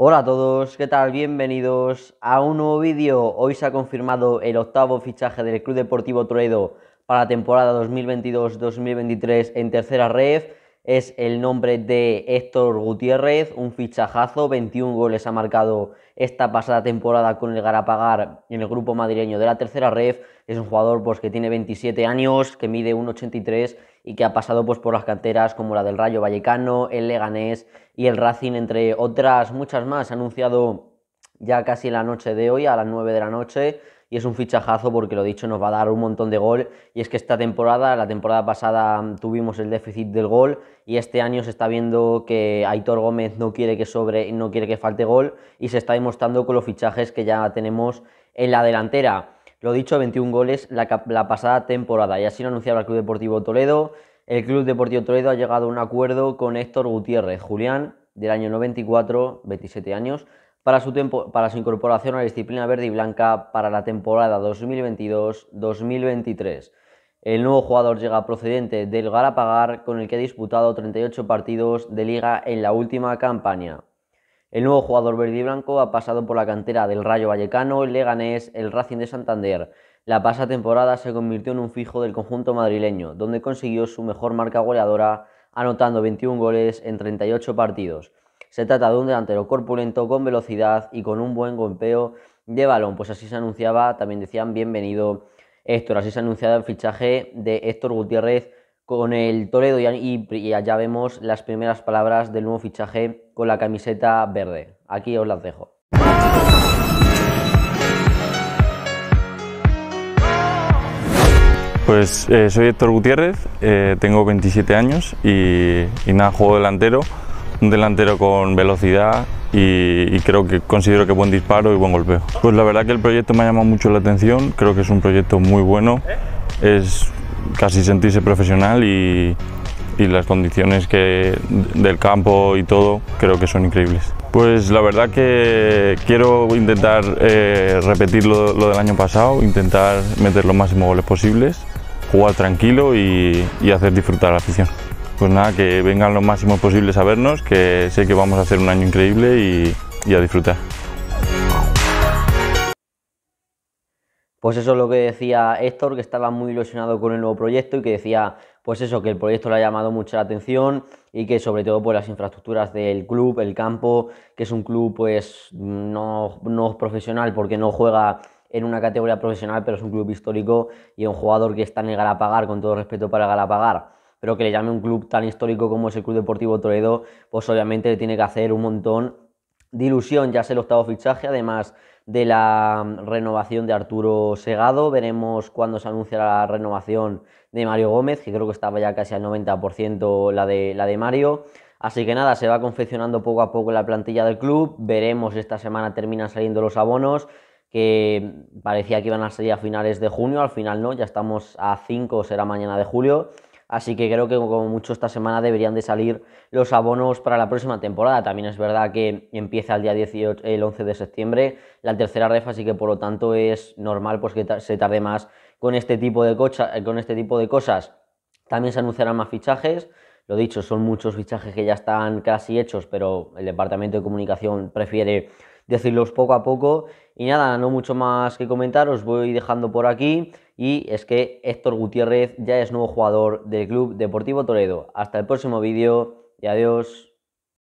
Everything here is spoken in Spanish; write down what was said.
Hola a todos, ¿qué tal? Bienvenidos a un nuevo vídeo. Hoy se ha confirmado el octavo fichaje del Club Deportivo Toledo para la temporada 2022-2023 en tercera red es el nombre de Héctor Gutiérrez, un fichajazo, 21 goles ha marcado esta pasada temporada con el Garapagar en el grupo madrileño de la tercera red. Es un jugador pues, que tiene 27 años, que mide 1,83 y que ha pasado pues, por las canteras como la del Rayo Vallecano, el Leganés y el Racing, entre otras muchas más. Ha anunciado ya casi la noche de hoy, a las 9 de la noche, y es un fichajazo porque lo dicho nos va a dar un montón de gol y es que esta temporada, la temporada pasada mm, tuvimos el déficit del gol y este año se está viendo que Aitor Gómez no quiere que sobre, no quiere que falte gol y se está demostrando con los fichajes que ya tenemos en la delantera. Lo dicho, 21 goles la, la pasada temporada y así lo anunciaba el Club Deportivo Toledo. El Club Deportivo Toledo ha llegado a un acuerdo con Héctor Gutiérrez, Julián, del año 94, 27 años, para su, incorporación a la disciplina verde y blanca para la temporada 2022-2023. El nuevo jugador llega procedente del Galapagar, con el que ha disputado 38 partidos de liga en la última campaña. El nuevo jugador verde y blanco ha pasado por la cantera del Rayo Vallecano, el Leganés, el Racing de Santander. La pasada temporada se convirtió en un fijo del conjunto madrileño, donde consiguió su mejor marca goleadora, anotando 21 goles en 38 partidos. Se trata de un delantero corpulento con velocidad y con un buen golpeo de balón. Pues así se anunciaba, también decían bienvenido Héctor, así se anunciaba el fichaje de Héctor Gutiérrez con el Toledo y, allá vemos las primeras palabras del nuevo fichaje con la camiseta verde. Aquí os las dejo. Pues eh, soy Héctor Gutiérrez, eh, tengo 27 años y nada, juego delantero un delantero con velocidad y, creo que considero que buen disparo y buen golpeo. Pues la verdad que el proyecto me ha llamado mucho la atención, creo que es un proyecto muy bueno, es casi sentirse profesional y, las condiciones que, del campo y todo creo que son increíbles. Pues la verdad que quiero intentar eh, repetir lo, del año pasado, intentar meter los máximos goles posibles, jugar tranquilo y, y hacer disfrutar a la afición. Pues nada, que vengan lo máximo posible a vernos, que sé que vamos a hacer un año increíble y, a disfrutar. Pues eso es lo que decía Héctor, que estaba muy ilusionado con el nuevo proyecto y que decía, pues eso, que el proyecto le ha llamado mucha la atención y que sobre todo por pues, las infraestructuras del club, el campo, que es un club pues no, no profesional porque no juega en una categoría profesional, pero es un club histórico y un jugador que está en el Galapagar, con todo respeto para el Galapagar, pero que le llame un club tan histórico como es el Club Deportivo Toledo, pues obviamente le tiene que hacer un montón de ilusión, ya es el octavo fichaje, además de la mm, renovación de Arturo Segado, veremos cuándo se anuncia la renovación de Mario Gómez, que creo que estaba ya casi al 90% la de, la de Mario. Así que nada, se va confeccionando poco a poco la plantilla del club, veremos esta semana terminan saliendo los abonos, que parecía que iban a salir a finales de junio, al final no, ya estamos a 5, será mañana de julio. Así que creo que como mucho esta semana deberían de salir los abonos para la próxima temporada. También es verdad que empieza el día 18, el 11 de septiembre la tercera refa, así que por lo tanto es normal pues, que se tarde más con este tipo de, eh, con este tipo de cosas. También se anunciarán más fichajes. Lo dicho, son muchos fichajes que ya están casi hechos, pero el departamento de comunicación prefiere decirlos poco a poco. Y nada, no mucho más que comentar, os voy dejando por aquí. Y es que Héctor Gutiérrez ya es nuevo jugador del Club Deportivo Toledo. Hasta el próximo vídeo y adiós.